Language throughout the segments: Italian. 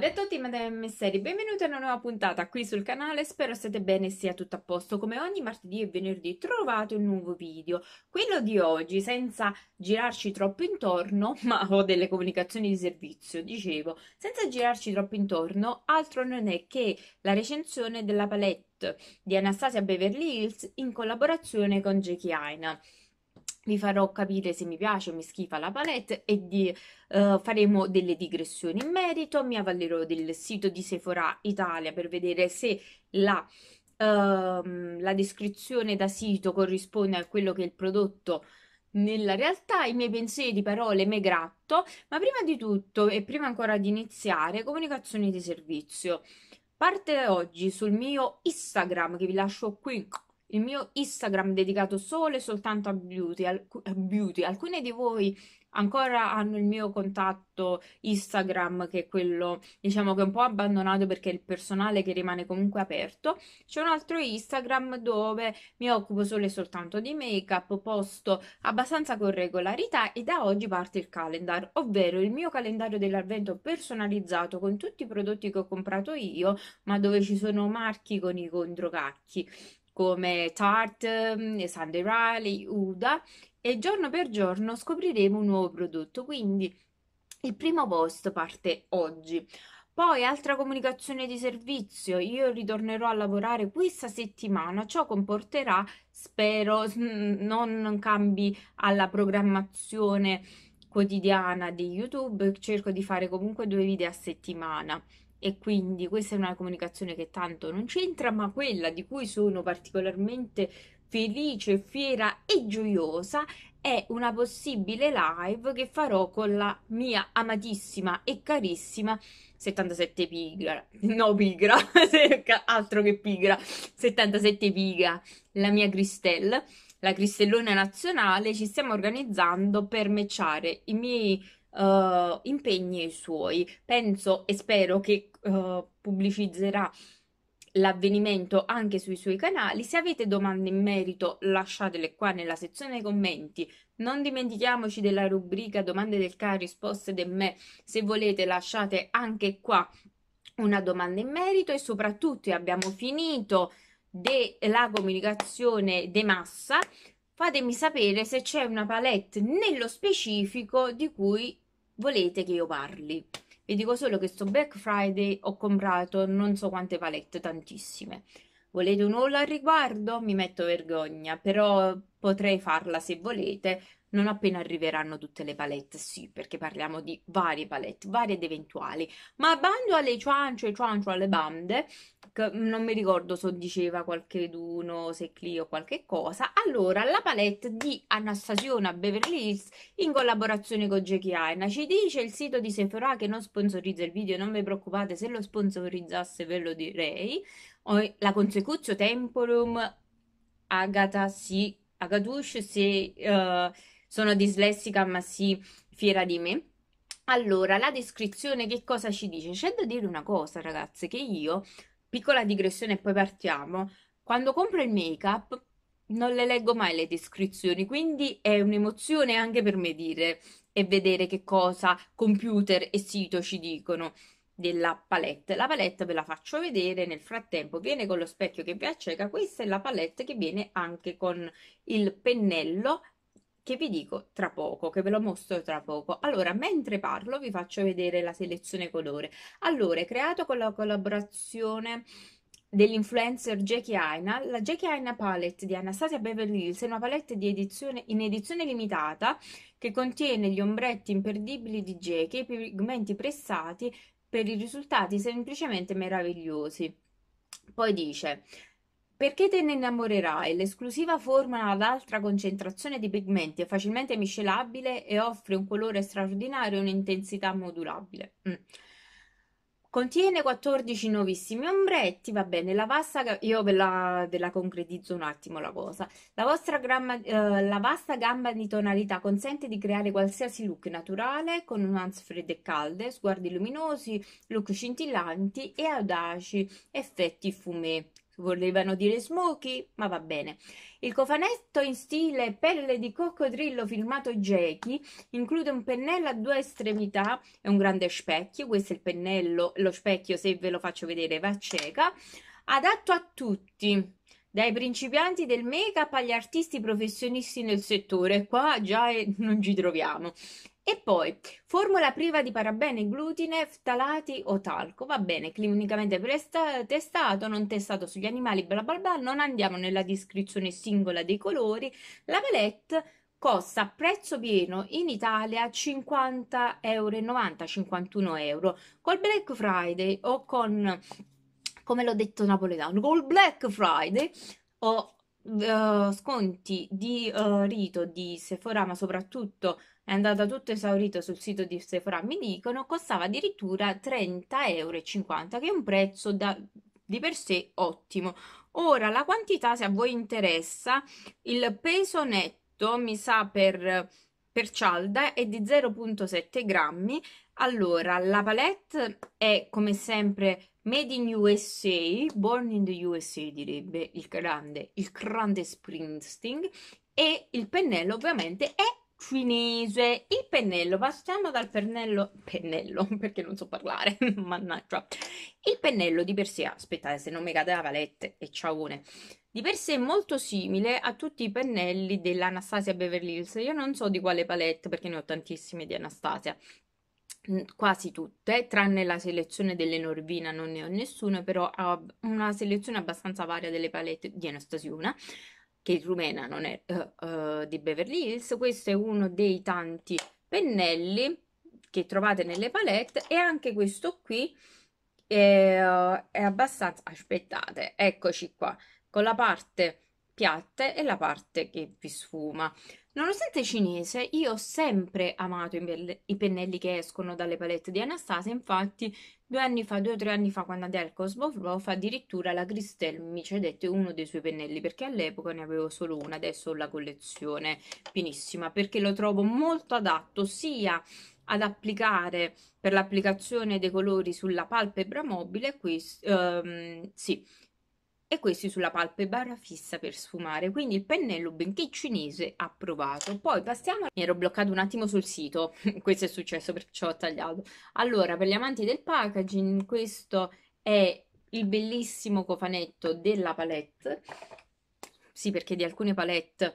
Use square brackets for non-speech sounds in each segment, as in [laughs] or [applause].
salve a tutti madame e messeri, benvenuti a una nuova puntata qui sul canale, spero state bene e sia tutto a posto, come ogni martedì e venerdì trovate un nuovo video, quello di oggi senza girarci troppo intorno, [laughs] ma ho delle comunicazioni di servizio, dicevo, senza girarci troppo intorno, altro non è che la recensione della palette di Anastasia Beverly Hills in collaborazione con Jackie Aina vi farò capire se mi piace o mi schifa la palette e di, uh, faremo delle digressioni in merito, mi avvalerò del sito di Sephora Italia per vedere se la, uh, la descrizione da sito corrisponde a quello che è il prodotto nella realtà, i miei pensieri, parole, me gratto, ma prima di tutto e prima ancora di iniziare, comunicazioni di servizio. Parte oggi sul mio Instagram che vi lascio qui il mio Instagram dedicato solo e soltanto a beauty, alc beauty. Alcuni di voi ancora hanno il mio contatto Instagram che è quello diciamo che è un po' abbandonato perché è il personale che rimane comunque aperto c'è un altro Instagram dove mi occupo solo e soltanto di make up posto abbastanza con regolarità e da oggi parte il calendar ovvero il mio calendario dell'avvento personalizzato con tutti i prodotti che ho comprato io ma dove ci sono marchi con i controcacchi come Tarte, mm, Sunday Riley, Uda e giorno per giorno scopriremo un nuovo prodotto, quindi il primo post parte oggi. Poi altra comunicazione di servizio, io ritornerò a lavorare questa settimana, ciò comporterà, spero, [laughs] non cambi alla programmazione quotidiana di YouTube, cerco di fare comunque due video a settimana e quindi questa è una comunicazione che tanto non c'entra, ma quella di cui sono particolarmente felice, fiera e gioiosa è una possibile live che farò con la mia amatissima e carissima 77 pigra, no pigra, [laughs] altro che pigra, 77 pigra, la mia Cristel, la Cristellona nazionale, ci stiamo organizzando per matchare i miei uh, impegni ai suoi. Penso e spero che uh, eh, pubblicizzerà l'avvenimento anche sui suoi canali. Se avete domande in merito, lasciatele qua nella sezione commenti. Non dimentichiamoci della rubrica domande del CAR risposte da me. Se volete, lasciate anche qua una domanda in merito e soprattutto abbiamo finito de- la comunicazione de massa fatemi sapere se c'è una palette nello specifico di cui volete che io parli. Vi dico solo che sto Black Friday ho comprato non so quante palette, tantissime. Volete un haul al riguardo? Mi metto vergogna, però potrei farla se volete non appena arriveranno tutte le palette, sì, perché parliamo di varie palette, varie ed eventuali, ma bando alle ciance, ciancio alle bande, non mi ricordo se diceva qualcheduno, se Clio qualche cosa, allora la palette di Anastasiona Beverly Hills in collaborazione con Jackie Aina, ci dice il sito di Sephora che non sponsorizza il video, non vi preoccupate, se lo sponsorizzasse ve lo direi, la Consecutio Temporum Agatha si Agadush si... Uh, sono dislessica ma sì, fiera di me. Allora, la descrizione che cosa ci dice? C'è da dire una cosa, ragazze, che io, piccola digressione e poi partiamo, quando compro il make-up non le leggo mai le descrizioni, quindi è un'emozione anche per me dire e vedere che cosa computer e sito ci dicono della palette. La palette ve la faccio vedere, nel frattempo viene con lo specchio che vi acceca, questa è la palette che viene anche con il pennello che vi dico tra poco, che ve lo mostro tra poco. Allora, mentre parlo vi faccio vedere la selezione colore. Allora, creato con la collaborazione dell'influencer Jackie Aina, la Jackie Aina Palette di Anastasia Beverly Hills è una palette edizione, in edizione limitata che contiene gli ombretti imperdibili di Jackie e i pigmenti pressati per i risultati semplicemente meravigliosi. Poi dice, perché te ne innamorerai? L'esclusiva forma ad alta concentrazione di pigmenti, è facilmente miscelabile e offre un colore straordinario e un'intensità modulabile. Mm. Contiene 14 nuovissimi ombretti, va bene, la vasta, io ve la, ve la concretizzo un attimo la cosa, la, gramma, eh, la, vasta gamma di tonalità consente di creare qualsiasi look naturale con nuance fredde e calde, sguardi luminosi, look scintillanti e audaci effetti fumé Volevano dire smoky, ma va bene. Il cofanetto in stile pelle di coccodrillo filmato Jackie include un pennello a due estremità e un grande specchio. Questo è il pennello, lo specchio se ve lo faccio vedere va cieca. Adatto a tutti, dai principianti del make-up agli artisti professionisti nel settore. Qua già eh, non ci troviamo. E poi, formula priva di parabene, glutine, ftalati o talco. Va bene, clinicamente testato, non testato sugli animali, bla bla bla. Non andiamo nella descrizione singola dei colori. La valette costa a prezzo pieno in Italia 50,90 euro, 51 euro. Col Black Friday o con, come l'ho detto napoletano, col Black Friday o uh, eh, sconti di uh, rito di Sephora, ma soprattutto è andata tutto esaurito sul sito di Sephora, mi dicono, costava addirittura 30,50 euro, che è un prezzo da, di per sé ottimo. Ora, la quantità, se a voi interessa, il peso netto, mi sa, per, per cialda è di 0,7 grammi. Allora, la palette è, come sempre, Made in USA, Born in the USA direbbe il grande, il grande Springsteen e il pennello ovviamente è cinese il pennello passiamo dal pennello pennello [laughs] perché non so parlare [laughs] mannaggia il pennello di per sé aspettate eh, se non mi cade la valette e ciaone di per sé è molto simile a tutti i pennelli dell'Anastasia Beverly Hills io non so di quale palette perché ne ho tantissime di Anastasia mm, quasi tutte, tranne la selezione delle Norvina non ne ho nessuna però ho una selezione abbastanza varia delle palette di Anastasiona che rumena non è uh, uh, di Beverly Hills, questo è uno dei tanti pennelli che trovate nelle palette e anche questo qui è, uh, eh, è abbastanza, aspettate, eccoci qua, con la parte piatte e la parte che vi sfuma. Nonostante cinese, io ho sempre amato i pennelli che escono dalle palette di Anastasia, infatti due anni fa, due o tre anni fa, quando andai al Cosmo Prof, addirittura la Christelle mi cedette uno dei suoi pennelli, perché all'epoca ne avevo solo uno, adesso ho la collezione pienissima, perché lo trovo molto adatto sia ad applicare per l'applicazione dei colori sulla palpebra mobile, qui, ehm, sì, e questi sulla palpebra fissa per sfumare, quindi il pennello benché cinese approvato. Poi passiamo, mi ero bloccato un attimo sul sito, [laughs] questo è successo perciò ho tagliato. Allora, per gli amanti del packaging, questo è il bellissimo cofanetto della palette, sì perché di alcune palette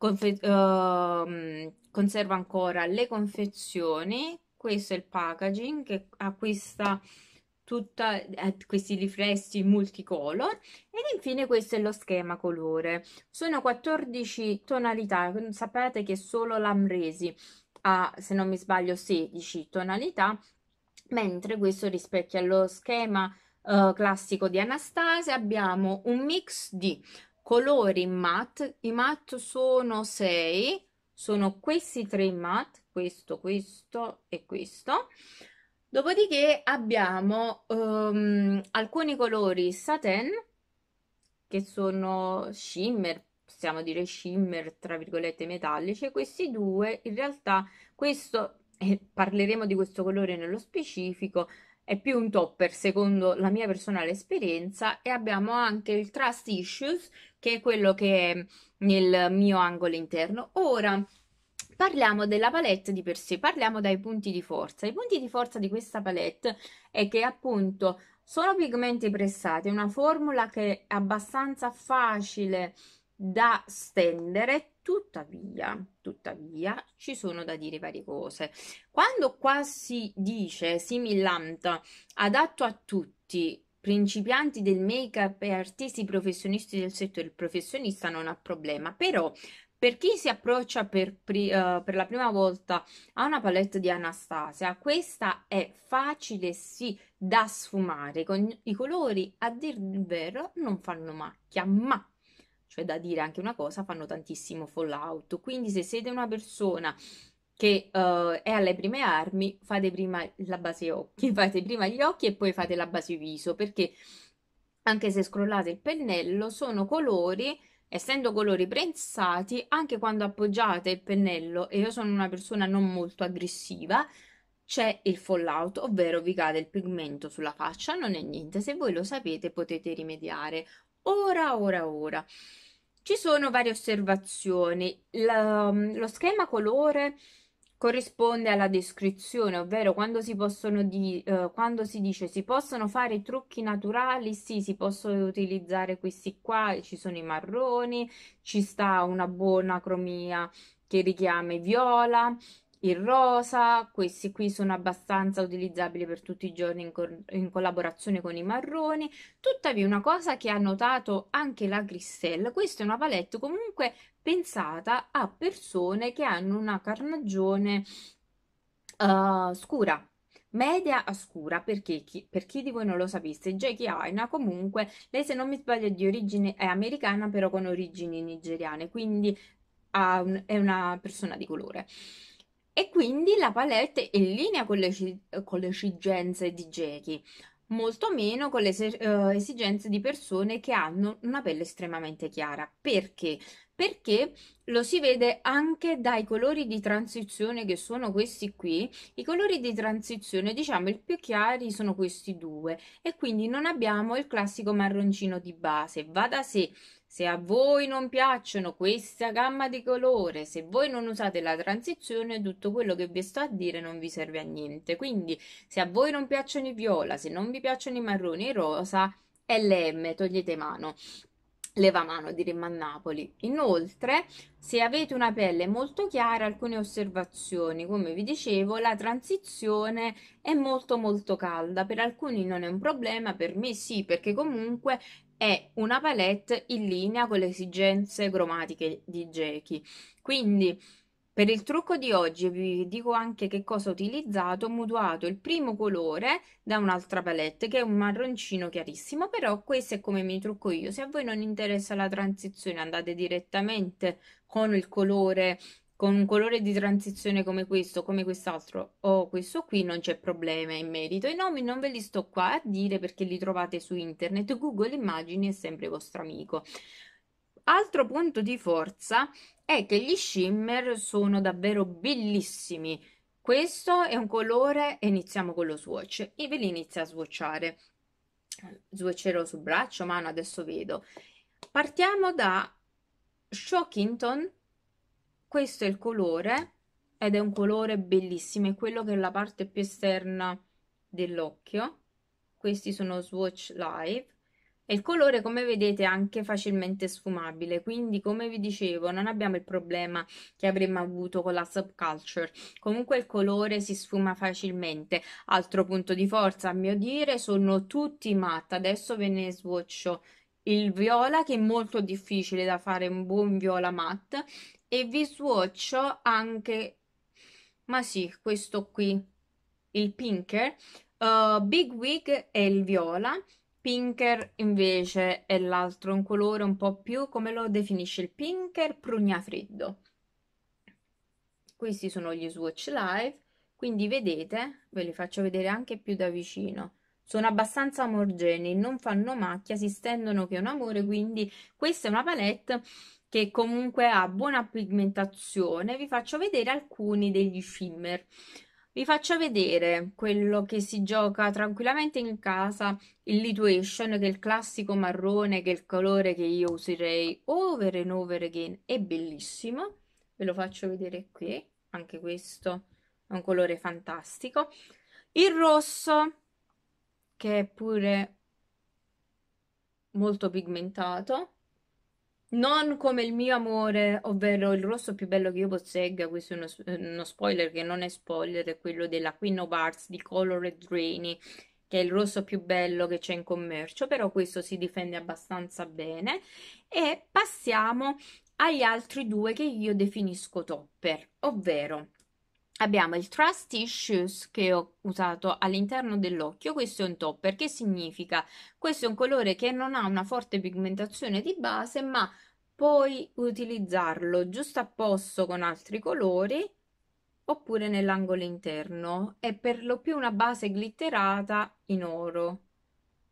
uh, conserva ancora le confezioni, questo è il packaging che ha questa tutti eh, questi riflessi multicolor ed infine questo è lo schema colore sono 14 tonalità sapete che solo l'amresi ha se non mi sbaglio 16 tonalità mentre questo rispecchia lo schema eh, classico di Anastasia abbiamo un mix di colori matte i matte sono 6 sono questi tre matte questo questo e questo Dopodiché abbiamo um, alcuni colori satin, che sono shimmer, possiamo dire shimmer, tra virgolette, metallici. Questi due, in realtà, questo, eh, parleremo di questo colore nello specifico, è più un topper secondo la mia personale esperienza e abbiamo anche il trust issues che è quello che è nel mio angolo interno ora Parliamo della palette di per sé, parliamo dai punti di forza. I punti di forza di questa palette è che appunto sono pigmenti pressati, è una formula che è abbastanza facile da stendere, tuttavia, tuttavia ci sono da dire varie cose. Quando qua si dice similanta adatto a tutti, principianti del make-up e artisti professionisti del settore, il professionista non ha problema, però per chi si approccia per, pri- uh, per la prima volta a una palette di Anastasia, questa è facile sì da sfumare, con i colori a dir il vero non fanno macchia, ma cioè da dire anche una cosa, fanno tantissimo fallout, quindi se siete una persona che uh, è alle prime armi, fate prima la base occhi, [laughs] fate prima gli occhi e poi fate la base viso, perché anche se scrollate il pennello sono colori essendo colori prensati, anche quando appoggiate il pennello, e io sono una persona non molto aggressiva, c'è il fallout, ovvero vi cade il pigmento sulla faccia, non è niente, se voi lo sapete potete rimediare. Ora, ora, ora. Ci sono varie osservazioni. La, mm, lo schema colore corrisponde alla descrizione, ovvero quando si, possono di, eh, quando si dice si possono fare trucchi naturali, sì, si possono utilizzare questi qua, ci sono i marroni, ci sta una buona cromia che richiama i viola, il rosa, questi qui sono abbastanza utilizzabili per tutti i giorni in, co- in, collaborazione con i marroni. Tuttavia, una cosa che ha notato anche la Christelle, questa è una palette comunque pensata a persone che hanno una carnagione uh, scura, media a scura perché chi, per chi di voi non lo sapesse Jackie Aina comunque lei se non mi sbaglio di origine è americana però con origini nigeriane quindi un, è una persona di colore e quindi la palette è in linea con le, con le esigenze di Jackie, molto meno con le eh, esigenze di persone che hanno una pelle estremamente chiara. Perché? perché lo si vede anche dai colori di transizione che sono questi qui. I colori di transizione, diciamo, i più chiari sono questi due e quindi non abbiamo il classico marroncino di base. Va da sé, se a voi non piacciono questa gamma di colore, se voi non usate la transizione, tutto quello che vi sto a dire non vi serve a niente. Quindi, se a voi non piacciono i viola, se non vi piacciono i marroni e i rosa, LM, togliete mano leva mano di Rimman Napoli. Inoltre, se avete una pelle molto chiara, alcune osservazioni, come vi dicevo, la transizione è molto molto calda, per alcuni non è un problema, per me sì, perché comunque è una palette in linea con le esigenze cromatiche di Jackie. Quindi per il trucco di oggi vi dico anche che cosa ho utilizzato, ho mutuato il primo colore da un'altra palette che è un marroncino chiarissimo, però questo è come mi trucco io, se a voi non interessa la transizione andate direttamente con il colore con un colore di transizione come questo, come quest'altro o questo qui non c'è problema in merito. I nomi non ve li sto qua a dire perché li trovate su internet, Google Immagini è sempre vostro amico. Altro punto di forza è che gli shimmer sono davvero bellissimi. Questo è un colore iniziamo con lo swatch e ve li inizio a swatchare. Swatcherò su braccio, mano, adesso vedo. Partiamo da Shockington, questo è il colore ed è un colore bellissimo, è quello che è la parte più esterna dell'occhio. Questi sono swatch live e il colore, come vedete, è anche facilmente sfumabile, quindi come vi dicevo, non abbiamo il problema che avremmo avuto con la subculture. Comunque il colore si sfuma facilmente. Altro punto di forza, a mio dire, sono tutti matte. Adesso ve ne sboccio il viola, che è molto difficile da fare un buon viola matte, e vi sboccio anche, ma sì, questo qui, il pinker, uh, Big Wig e il viola Pinker invece è l'altro, un colore un po' più, come lo definisce il Pinker, prugnafreddo. Questi sono gli Swatch Live, quindi vedete, ve li faccio vedere anche più da vicino. Sono abbastanza omogenei, non fanno macchia, si stendono che è un amore, quindi questa è una palette che comunque ha buona pigmentazione. Vi faccio vedere alcuni degli shimmer. Vi faccio vedere quello che si gioca tranquillamente in casa, il Lituation, che è il classico marrone, che è il colore che io userei over and over again. È bellissimo, ve lo faccio vedere qui, anche questo è un colore fantastico. Il rosso, che è pure molto pigmentato, non come il mio amore, ovvero il rosso più bello che io possegga, questo è uno, uno spoiler che non è spoiler, è quello della Queen of Arts di Colored Rainy, che è il rosso più bello che c'è in commercio, però questo si difende abbastanza bene. E passiamo agli altri due che io definisco topper, ovvero Abbiamo il Trust Issues che ho usato all'interno dell'occhio, questo è un topper, che significa? Questo è un colore che non ha una forte pigmentazione di base, ma puoi utilizzarlo giusto a posto con altri colori oppure nell'angolo interno. È per lo più una base glitterata in oro.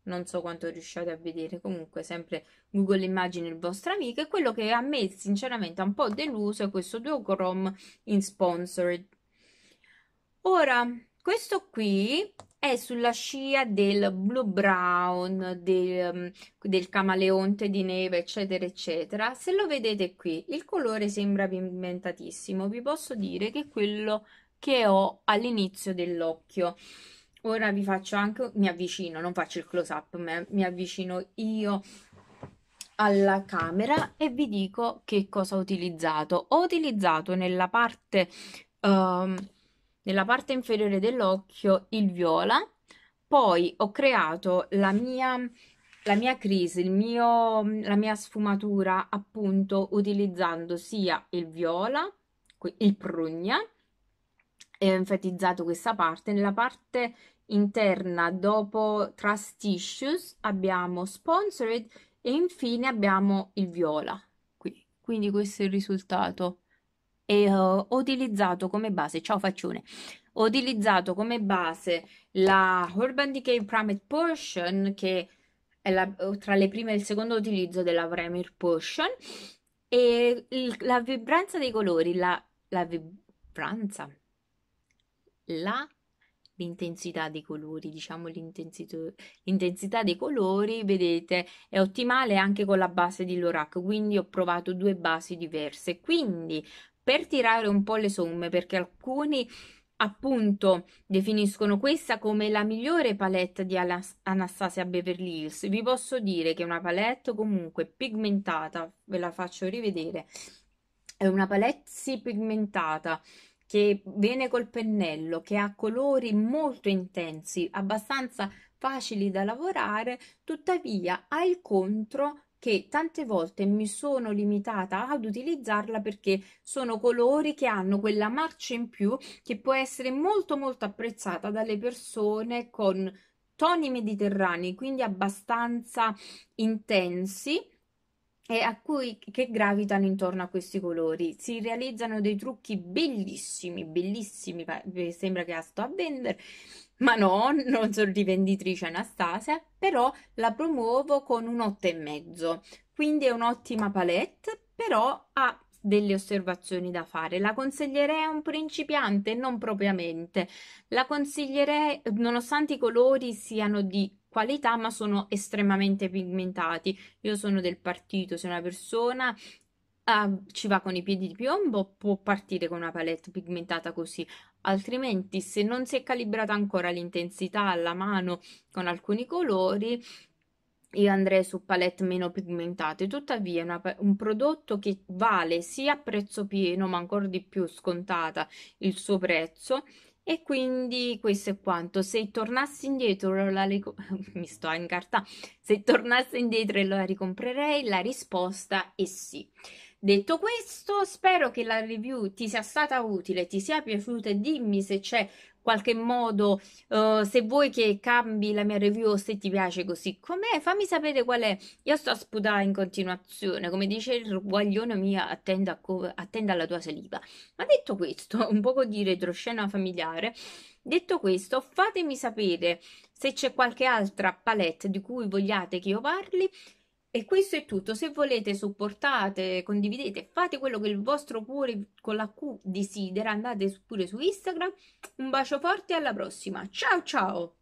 Non so quanto riusciate a vedere, comunque sempre Google Immagini il vostro amico e quello che a me sinceramente ha un po' deluso è questo duochrome in sponsored Ora, questo qui è sulla scia del blue brown, del, mm, del, camaleonte di neve, eccetera, eccetera. Se lo vedete qui, il colore sembra pigmentatissimo. Vi posso dire che è quello che ho all'inizio dell'occhio. Ora vi faccio anche, mi avvicino, non faccio il close up, ma mi avvicino io alla camera e vi dico che cosa ho utilizzato. Ho utilizzato nella parte... Um, nella parte inferiore dell'occhio il viola, poi ho creato la mia, la mia crisi, mio, la mia sfumatura appunto utilizzando sia il viola, il prugna, e ho enfatizzato questa parte, nella parte interna dopo Trust Tissues abbiamo Sponsored e infine abbiamo il viola qui, quindi questo è il risultato e eh, ho utilizzato come base, ciao faccione, ho utilizzato come base la Urban Decay Primate Potion che è la, tra le prime e il secondo utilizzo della Primer Potion e il, la vibranza dei colori, la, la vibranza, la l'intensità dei colori, diciamo l'intensità dei colori, vedete, è ottimale anche con la base di Lorac, quindi ho provato due basi diverse, quindi per tirare un po' le somme, perché alcuni appunto definiscono questa come la migliore palette di Anastasia Beverly Hills, vi posso dire che è una palette comunque pigmentata, ve la faccio rivedere, è una palette sì pigmentata, che viene col pennello, che ha colori molto intensi, abbastanza facili da lavorare, tuttavia ha il contro che tante volte mi sono limitata ad utilizzarla perché sono colori che hanno quella marcia in più che può essere molto molto apprezzata dalle persone con toni mediterranei, quindi abbastanza intensi e a cui che gravitano intorno a questi colori. Si realizzano dei trucchi bellissimi, bellissimi, eh, sembra che la sto a vendere ma no, non sono rivenditrice Anastasia, però la promuovo con un 8,5, quindi è un'ottima palette, però ha delle osservazioni da fare. La consiglierei a un principiante? Non propriamente. La consiglierei, nonostante i colori siano di qualità, ma sono estremamente pigmentati. Io sono del partito, se una persona Uh, ci va con i piedi di piombo, può partire con una palette pigmentata così, altrimenti se non si è calibrata ancora l'intensità alla mano con alcuni colori, io andrei su palette meno pigmentate, tuttavia una, un prodotto che vale sia a prezzo pieno, ma ancora di più scontata il suo prezzo, e quindi questo è quanto. Se tornassi indietro, la rico- [laughs] mi sto in carta. Se tornassi indietro e la ricomprerei, la risposta è sì. Detto questo, spero che la review ti sia stata utile, ti sia piaciuta e dimmi se c'è qualche modo, uh, se vuoi che cambi la mia review o se ti piace così com'è, fammi sapere qual è. Io sto a sputare in continuazione, come dice il guaglione mia, attenda, co- attenda alla tua saliva. Ma detto questo, [laughs] un poco di retroscena familiare, detto questo, fatemi sapere se c'è qualche altra palette di cui vogliate che io parli e questo è tutto, se volete supportate, condividete, fate quello che il vostro cuore con la Q desidera, andate pure su Instagram. Un bacio forte e alla prossima, ciao ciao!